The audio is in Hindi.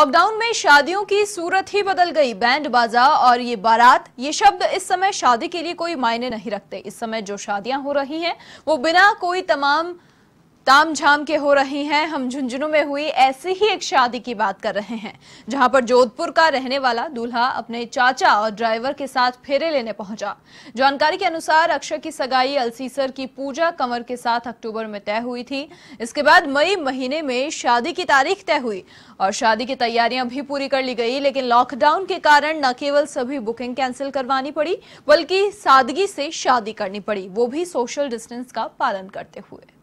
लॉकडाउन में शादियों की सूरत ही बदल गई बैंड बाजा और ये बारात ये शब्द इस समय शादी के लिए कोई मायने नहीं रखते इस समय जो शादियां हो रही हैं वो बिना कोई तमाम तामझाम के हो रहे हैं हम झुंझुनू में हुई ऐसी ही एक शादी की बात कर रहे हैं जहां पर जोधपुर का रहने वाला दूल्हा अपने चाचा और ड्राइवर के साथ फेरे लेने पहुंचा जानकारी के अनुसार अक्षय की सगाई अलसीसर की पूजा कंवर के साथ अक्टूबर में तय हुई थी इसके बाद मई महीने में शादी की तारीख तय हुई और शादी की तैयारियां भी पूरी कर ली गई लेकिन लॉकडाउन के कारण न केवल सभी बुकिंग कैंसिल करवानी पड़ी बल्कि सादगी से शादी करनी पड़ी वो भी सोशल डिस्टेंस का पालन करते हुए